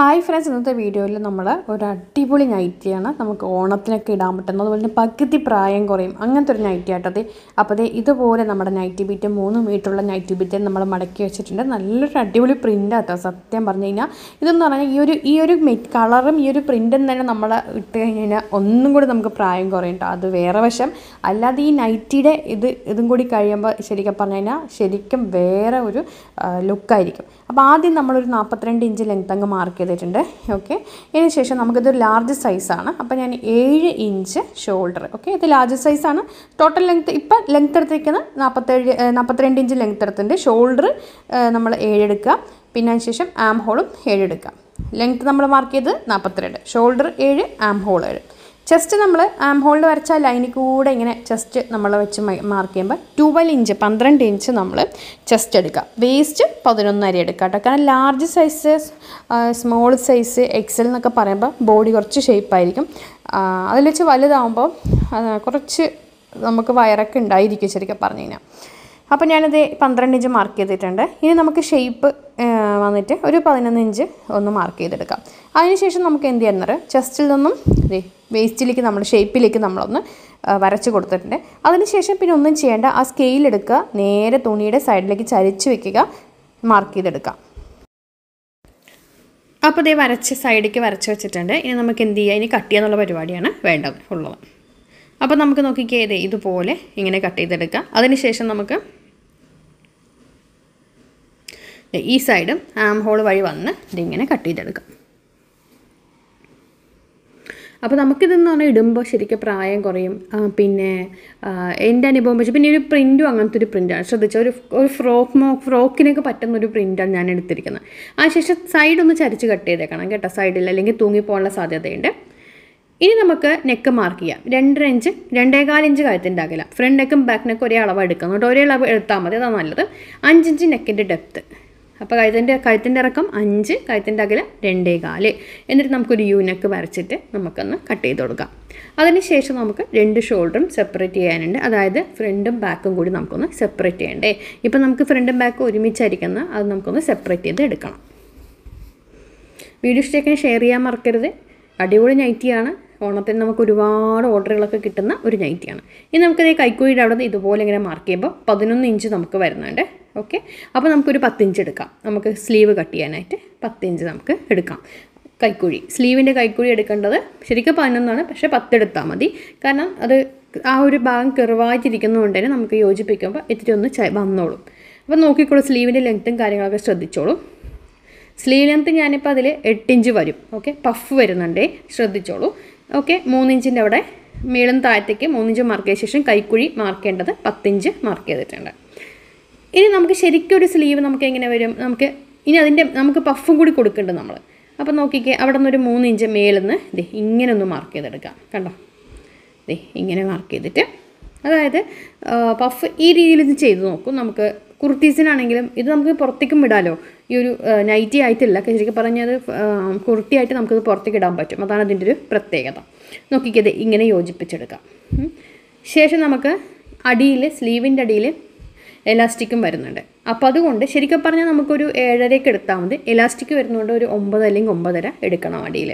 hi friends ഇന്നത്തെ വീഡിയോയിൽ നമ്മൾ ഒരു അടിപൊളി നൈറ്റിയാണ് നമുക്ക് ഓണത്തിനൊക്കെ ഇടാൻ പറ്റുന്നത് അതുപോലെ തന്നെ പകുതി പ്രായം കുറയും അങ്ങനത്തെ ഒരു നൈറ്റി ആട്ടത് അപ്പോൾ ഇതുപോലെ നമ്മുടെ നൈറ്റി ബിറ്റ് മൂന്ന് മീറ്ററുള്ള നൈറ്റി ബിറ്റ് നമ്മൾ മടക്കി വെച്ചിട്ടുണ്ട് നല്ലൊരു അടിപൊളി പ്രിൻ്റ് ആട്ടോ സത്യം പറഞ്ഞു കഴിഞ്ഞാൽ ഇതെന്ന് പറഞ്ഞാൽ ഈ ഒരു ഈ ഒരു കളറും ഈ ഒരു പ്രിൻറ്റും തന്നെ നമ്മൾ ഇട്ട് കഴിഞ്ഞ് കഴിഞ്ഞാൽ ഒന്നും കൂടി നമുക്ക് പ്രായം കുറയും കേട്ടോ അത് വേറെ വശം അല്ലാതെ ഈ നൈറ്റിയുടെ ഇത് ഇതും കൂടി കഴിയുമ്പോൾ ശരിക്കും പറഞ്ഞു കഴിഞ്ഞാൽ ശരിക്കും വേറെ ഒരു ലുക്കായിരിക്കും അപ്പോൾ ആദ്യം നമ്മളൊരു നാൽപ്പത്തിരണ്ട് ഇഞ്ച് ലെങ്ത് അങ്ങ് മാർക്ക് ചെയ്തിട്ടുണ്ട് ഓക്കെ അതിന് ശേഷം നമുക്കിതൊരു ലാർജ് സൈസാണ് അപ്പോൾ ഞാൻ ഏഴ് ഇഞ്ച് ഷോൾഡർ ഓക്കെ ഇത് ലാർജ് സൈസാണ് ടോട്ടൽ ലെങ്ത് ഇപ്പം ലെങ്ത് എടുത്തിരിക്കുന്നത് നാൽപ്പത്തേഴ് നാൽപ്പത്തിരണ്ട് ഇഞ്ച് ലെങ്ത് എടുത്തിട്ടുണ്ട് ഷോൾഡർ നമ്മൾ ഏഴെടുക്കുക പിന്നെ അതിനുശേഷം ആം ഹോളും ഏഴെടുക്കുക ലെങ്ത് നമ്മൾ മാർക്ക് ചെയ്ത് നാൽപ്പത്തിരണ്ട് ഷോൾഡർ ഏഴ് ആം ഹോൾ ഏഴ് ചെസ്റ്റ് നമ്മൾ ആം ഹോൾഡ് വരച്ച ലൈനിൽ കൂടെ ഇങ്ങനെ ചെസ്റ്റ് നമ്മൾ വെച്ച് മാർക്ക് ചെയ്യുമ്പോൾ ട്വൽവ് ഇഞ്ച് പന്ത്രണ്ട് ഇഞ്ച് നമ്മൾ ചെസ്റ്റ് എടുക്കുക വേസ്റ്റ് പതിനൊന്നര എടുക്കുക കേട്ടോ കാരണം large size small size XL എന്നൊക്കെ പറയുമ്പോൾ ബോഡി കുറച്ച് ഷേപ്പായിരിക്കും അതിൽ വെച്ച് വലുതാവുമ്പോൾ കുറച്ച് നമുക്ക് വയറൊക്കെ ഉണ്ടായിരിക്കും ശരിക്കും പറഞ്ഞു കഴിഞ്ഞാൽ അപ്പോൾ ഞാനത് പന്ത്രണ്ട് ഇഞ്ച് മാർക്ക് ചെയ്തിട്ടുണ്ട് ഇനി നമുക്ക് ഷേപ്പ് വന്നിട്ട് ഒരു പതിനൊന്ന് ഇഞ്ച് ഒന്ന് മാർക്ക് ചെയ്തെടുക്കാം അതിനുശേഷം നമുക്ക് എന്ത് ചെയ്യുന്നത് ചെസ്റ്റിൽ നിന്നും വേസ്റ്റിലേക്ക് നമ്മൾ ഷേപ്പിലേക്ക് നമ്മളൊന്ന് വരച്ച് കൊടുത്തിട്ടുണ്ട് അതിനുശേഷം പിന്നെ ഒന്നും ചെയ്യേണ്ട ആ സ്കെയിൽ എടുക്കുക നേരെ തുണിയുടെ സൈഡിലേക്ക് ചരിച്ച് വെക്കുക മാർക്ക് ചെയ്തെടുക്കാം അപ്പോൾ ഇതേ വരച്ച് സൈഡിലേക്ക് വരച്ച് വെച്ചിട്ടുണ്ട് ഇനി നമുക്ക് എന്ത് ചെയ്യുക ഇനി കട്ട് ചെയ്യാന്നുള്ള പരിപാടിയാണ് വേണ്ടത് ഉള്ളത് അപ്പോൾ നമുക്ക് നോക്കിക്കേ ഇതുപോലെ ഇങ്ങനെ കട്ട് ചെയ്തെടുക്കാം അതിനുശേഷം നമുക്ക് ഈ സൈഡും ആം ഹോൾ വഴി വന്ന് ഇതിങ്ങനെ കട്ട് ചെയ്തെടുക്കാം അപ്പോൾ നമുക്കിതെന്ന് പറഞ്ഞാൽ ഇടുമ്പോൾ ശരിക്കും പ്രായം കുറയും പിന്നെ എൻ്റെ അനുഭവം വെച്ച് പിന്നെ ഒരു പ്രിൻറ്റും അങ്ങനത്തെ ഒരു പ്രിൻ്റാണ് ശ്രദ്ധിച്ചാൽ ഒരു ഒരു ഫ്രോക്ക് മോ ഫ്രോക്കിനൊക്കെ പറ്റുന്ന ഒരു പ്രിൻ്റാണ് ഞാൻ എടുത്തിരിക്കുന്നത് അതിനുശേഷം സൈഡൊന്ന് ചരിച്ച് കട്ട് ചെയ്തേക്കണം കേട്ടോ സൈഡിൽ അല്ലെങ്കിൽ തൂങ്ങിപ്പോകാനുള്ള സാധ്യതയുണ്ട് ഇനി നമുക്ക് നെക്ക് മാർക്ക് ചെയ്യാം രണ്ടര ഇഞ്ച് രണ്ടേകാൽ ഇഞ്ച് കഴുത്തിൻ്റെ ആകില്ല ഫ്രണ്ട് നെക്കും ബാക്ക് നെക്കും ഒരേ അളവ് എടുക്കണം കേട്ടോ ഒരേ അളവ് എടുത്താൽ മതി അതാണ് നല്ലത് അഞ്ചിഞ്ച് നെക്കിൻ്റെ ഡെപ്ത്ത് അപ്പോൾ കഴുത്തിൻ്റെ കഴുത്തിൻ്റെ ഇറക്കം അഞ്ച് കഴുത്തിൻ്റെ അകലം രണ്ടേ കാല് എന്നിട്ട് നമുക്കൊരു യൂനക്ക് വരച്ചിട്ട് നമുക്കൊന്ന് കട്ട് ചെയ്ത് കൊടുക്കാം അതിനുശേഷം നമുക്ക് രണ്ട് ഷോൾഡറും സെപ്പറേറ്റ് ചെയ്യാനുണ്ട് അതായത് ഫ്രണ്ടും ബാക്കും കൂടി നമുക്കൊന്ന് സെപ്പറേറ്റ് ചെയ്യണ്ടേ ഇപ്പം നമുക്ക് ഫ്രണ്ടും ബാക്കും ഒരുമിച്ചായിരിക്കുന്ന അത് നമുക്കൊന്ന് സെപ്പറേറ്റ് ചെയ്ത് എടുക്കണം വീഡിയോ ഇഷ്ടമൊക്കെ ഷെയർ ചെയ്യാൻ മറക്കരുത് അടിപൊളി നൈറ്റിയാണ് ഓണത്തിന് നമുക്ക് ഒരുപാട് ഓർഡറുകളൊക്കെ കിട്ടുന്ന ഒരു നൈറ്റിയാണ് ഇനി നമുക്കത് കൈക്കൂലിയുടെ അവിടെ നിന്ന് ഇതുപോലെ ഇങ്ങനെ മാർക്ക് ചെയ്യുമ്പോൾ പതിനൊന്ന് ഇഞ്ച് നമുക്ക് വരുന്നുണ്ട് ഓക്കെ അപ്പോൾ നമുക്കൊരു പത്തിഞ്ച് എടുക്കാം നമുക്ക് സ്ലീവ് കട്ട് ചെയ്യാനായിട്ട് പത്തിഞ്ച് നമുക്ക് എടുക്കാം കൈക്കുഴി സ്ലീവിൻ്റെ കൈക്കുഴി എടുക്കേണ്ടത് ശരിക്കും പതിനൊന്നാണ് പക്ഷേ പത്തെടുത്താൽ മതി കാരണം അത് ആ ഒരു ഭാഗം കെറുവായിട്ടിരിക്കുന്നതുകൊണ്ട് തന്നെ നമുക്ക് യോജിപ്പിക്കുമ്പോൾ ഇത്തിരി ഒന്ന് വന്നോളും അപ്പോൾ നോക്കിക്കോളൂ സ്ലീവിൻ്റെ ലെങ്ത്തും കാര്യങ്ങളൊക്കെ ശ്രദ്ധിച്ചോളൂ സ്ലീവ് ലെങ്ത്ത് ഞാനിപ്പോൾ അതിൽ എട്ടിഞ്ച് വരും ഓക്കെ പഫ് വരുന്നുണ്ടേ ശ്രദ്ധിച്ചോളൂ ഓക്കെ മൂന്നിഞ്ചിൻ്റെ അവിടെ മേളും താഴത്തേക്ക് മൂന്നിഞ്ച് മാർക്ക് ചെയ്ത ശേഷം കൈക്കുഴി മാർക്ക് ചെയ്യേണ്ടത് പത്തിഞ്ച് മാർക്ക് ചെയ്തിട്ടുണ്ട് ഇനി നമുക്ക് ശരിക്കും ഒരു സ്ലീവ് നമുക്ക് എങ്ങനെ വരും നമുക്ക് ഇനി അതിൻ്റെ നമുക്ക് പഫും കൂടി കൊടുക്കുന്നുണ്ട് നമ്മൾ അപ്പം നോക്കിക്കേ അവിടെ ഒരു മൂന്ന് ഇഞ്ച് മേലെന്ന് ദേ ഇങ്ങനെ ഒന്ന് മാർക്ക് ചെയ്തെടുക്കാം കണ്ടോ ദേ ഇങ്ങനെ മാർക്ക് ചെയ്തിട്ട് അതായത് പഫ് ഈ രീതിയിൽ ഇത് ചെയ്ത് നോക്കും നമുക്ക് കുർത്തീസിനാണെങ്കിലും ഇത് നമുക്ക് പുറത്തേക്കും വിടാമല്ലോ ഈ ഒരു നൈറ്റി ആയിട്ടില്ല ശരിക്കും പറഞ്ഞാൽ കുർത്തിയായിട്ട് നമുക്കിത് പുറത്തേക്ക് ഇടാൻ പറ്റും അതാണ് അതിൻ്റെ ഒരു പ്രത്യേകത നോക്കിക്കേ ഇങ്ങനെ യോജിപ്പിച്ചെടുക്കാം ശേഷം നമുക്ക് അടിയിൽ സ്ലീവിൻ്റെ അടിയിൽ എലാസ്റ്റിക്കും വരുന്നുണ്ട് അപ്പോൾ അതുകൊണ്ട് ശരിക്കും പറഞ്ഞാൽ നമുക്കൊരു ഏഴരയ്ക്ക് എടുത്താൽ മതി എലാസ്റ്റിക് വരുന്നതുകൊണ്ട് ഒരു ഒമ്പത് അല്ലെങ്കിൽ ഒമ്പതര എടുക്കണം അടിയിൽ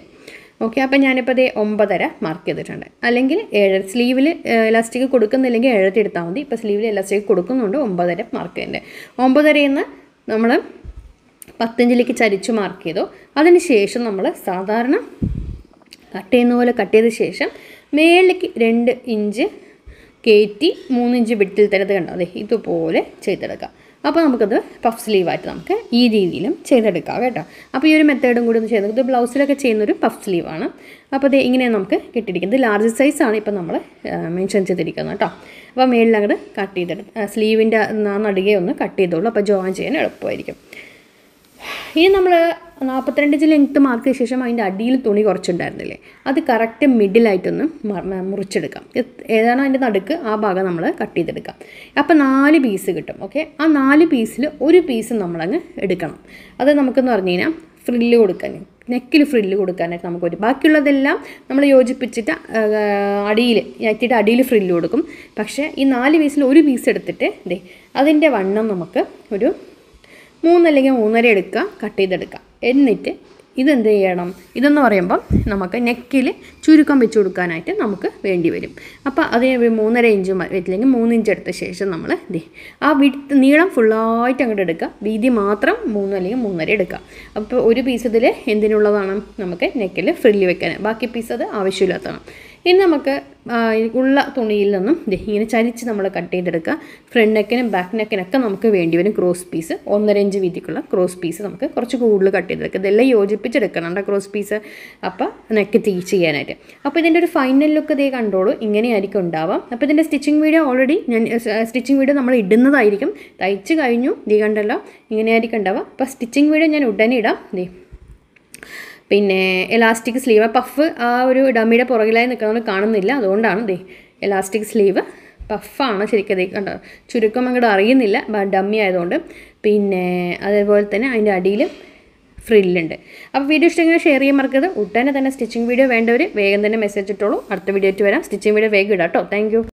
ഓക്കെ അപ്പോൾ ഞാനിപ്പോൾ അതേ ഒമ്പതര മാർക്ക് ചെയ്തിട്ടുണ്ട് അല്ലെങ്കിൽ ഏഴര സ്ലീവിൽ എലാസ്റ്റിക് കൊടുക്കുന്നില്ലെങ്കിൽ ഏഴര എടുത്താൽ മതി ഇപ്പോൾ സ്ലീവിൽ എലാസ്റ്റിക് കൊടുക്കുന്നുണ്ട് ഒമ്പതര മാർക്ക് ചെയ്യുന്നത് ഒമ്പതരയിൽ നിന്ന് നമ്മൾ പത്തഞ്ചിലേക്ക് ചരിച്ചു മാർക്ക് ചെയ്തു അതിന് ശേഷം നമ്മൾ സാധാരണ കട്ട് ചെയ്യുന്ന പോലെ കട്ട് ചെയ്ത ശേഷം മേളിലേക്ക് രണ്ട് ഇഞ്ച് കയറ്റി മൂന്നിഞ്ച് വിട്ടിൽ തരത് കണ്ടോ അതെ ഇതുപോലെ ചെയ്തെടുക്കാം അപ്പോൾ നമുക്കത് പഫ് സ്ലീവായിട്ട് നമുക്ക് ഈ രീതിയിലും ചെയ്തെടുക്കാം കേട്ടോ അപ്പോൾ ഈ ഒരു മെത്തേഡും കൂടി ഒന്ന് ചെയ്ത് ഇത് ബ്ലൗസിലൊക്കെ ചെയ്യുന്നൊരു പഫ് സ്ലീവാണ് അപ്പോൾ അത് ഇങ്ങനെയാണ് നമുക്ക് കിട്ടിയിരിക്കുന്നത് ലാർജ് സൈസാണ് ഇപ്പോൾ നമ്മൾ മെൻഷൻ ചെയ്തിരിക്കുന്നത് കേട്ടോ അപ്പോൾ മേളിൽ അങ്ങോട്ട് കട്ട് ചെയ്തെടുത്ത് സ്ലീവിൻ്റെ നടുകയൊന്ന് ഒന്ന് കട്ട് ചെയ്തോളൂ അപ്പോൾ ജോയിൻ ചെയ്യാൻ എളുപ്പമായിരിക്കും ഇനി നമ്മൾ നാൽപ്പത്തിരണ്ടിഞ്ച് ലെങ്ത്ത് മാർക്ക് ശേഷം അതിൻ്റെ അടിയിൽ തുണി കുറച്ചുണ്ടായിരുന്നില്ലേ അത് കറക്റ്റ് മിഡിലായിട്ടൊന്ന് മുറിച്ചെടുക്കാം ഏതാണോ അതിൻ്റെ നടുക്ക് ആ ഭാഗം നമ്മൾ കട്ട് ചെയ്തെടുക്കാം അപ്പോൾ നാല് പീസ് കിട്ടും ഓക്കെ ആ നാല് പീസിൽ ഒരു പീസ് നമ്മളങ്ങ് എടുക്കണം അത് നമുക്കെന്ന് പറഞ്ഞു കഴിഞ്ഞാൽ ഫ്രില്ല് കൊടുക്കാൻ നെക്കിൽ ഫ്രില്ല് കൊടുക്കാനായിട്ട് നമുക്ക് പറ്റും ബാക്കിയുള്ളതെല്ലാം നമ്മൾ യോജിപ്പിച്ചിട്ട് അടിയിൽ ഞെക്കിയിട്ട് അടിയിൽ ഫ്രില്ല് കൊടുക്കും പക്ഷേ ഈ നാല് പീസിൽ ഒരു പീസ് എടുത്തിട്ട് ദേ അതിൻ്റെ വണ്ണം നമുക്ക് ഒരു മൂന്നല്ലെങ്കിൽ മൂന്നര എടുക്കുക കട്ട് ചെയ്തെടുക്കാം എന്നിട്ട് ഇതെന്ത് ചെയ്യണം ഇതെന്ന് പറയുമ്പം നമുക്ക് നെക്കിൽ ചുരുക്കം വെച്ച് കൊടുക്കാനായിട്ട് നമുക്ക് വേണ്ടി വരും അപ്പോൾ അത് മൂന്നര ഇഞ്ച് വെച്ചില്ലെങ്കിൽ മൂന്ന് ഇഞ്ച് എടുത്ത ശേഷം നമ്മൾ ഇത് ആ വിട്ട് നീളം ഫുള്ളായിട്ട് അങ്ങോട്ട് എടുക്കുക വീതി മാത്രം മൂന്ന് അല്ലെങ്കിൽ മൂന്നര എടുക്കുക അപ്പോൾ ഒരു പീസ് ഇതിൽ എന്തിനുള്ളതാണ് നമുക്ക് നെക്കിൽ ഫ്രില്ല് വെക്കാൻ ബാക്കി പീസ് അത് ആവശ്യമില്ലാത്തതാണ് ഇനി നമുക്ക് ഉള്ള തുണിയിൽ നിന്നും ഇങ്ങനെ ചരിച്ച് നമ്മൾ കട്ട് ചെയ്തെടുക്കുക ഫ്രണ്ട് നെക്കിനും ബാക്ക് നെക്കിനൊക്കെ നമുക്ക് വേണ്ടി വരും ക്രോസ് പീസ് ഒന്നര ഇഞ്ച് വീതിക്കുള്ള ക്രോസ് പീസ് നമുക്ക് കുറച്ച് കൂടുതൽ കട്ട് ചെയ്തെടുക്കുക ഇതെല്ലാം യോജിപ്പിച്ചെടുക്കണം കേട്ടോ ക്രോസ് പീസ് അപ്പോൾ നെക്ക് തീ ചെയ്യാനായിട്ട് അപ്പോൾ ഇതിൻ്റെ ഒരു ഫൈനൽ ലുക്ക് ഇതേ കണ്ടോളൂ ഇങ്ങനെയായിരിക്കും ഉണ്ടാവാം അപ്പോൾ ഇതിൻ്റെ സ്റ്റിച്ചിങ് വീഡിയോ ഓൾറെഡി ഞാൻ സ്റ്റിച്ചിങ് വീഡിയോ നമ്മൾ ഇടുന്നതായിരിക്കും തയ്ച്ച് കഴിഞ്ഞു ദീ കണ്ടല്ലോ ഇങ്ങനെയായിരിക്കും ഉണ്ടാവാം അപ്പോൾ സ്റ്റിച്ചിങ് വീഡിയോ ഞാൻ ഉടനെ ഇടാം ദീ പിന്നെ എലാസ്റ്റിക് സ്ലീവ് പഫ് ആ ഒരു ഡമ്മിയുടെ പുറകിലായി നിൽക്കുന്നത് കാണുന്നില്ല അതുകൊണ്ടാണ് ദേ എലാസ്റ്റിക് സ്ലീവ് പഫാണ് ശരിക്കും അതേ കണ്ടോ ചുരുക്കം അങ്ങോട്ട് അറിയുന്നില്ല ഡമ്മി ആയതുകൊണ്ട് പിന്നെ അതേപോലെ തന്നെ അതിൻ്റെ അടിയിലും ഫ്രില്ലുണ്ട് അപ്പോൾ വീഡിയോ ഇഷ്ടമെങ്കിൽ ഷെയർ ചെയ്യാൻ മറക്കരുത് ഉടനെ തന്നെ സ്റ്റിച്ചിങ് വീഡിയോ വേണ്ടവർ വേഗം തന്നെ മെസ്സേജ് ഇട്ടോളൂ അടുത്ത വീഡിയോ ആയിട്ട് വരാം സ്റ്റിച്ചിങ് വീഡിയോ വേഗം ഇടാം കേട്ടോ താങ്ക്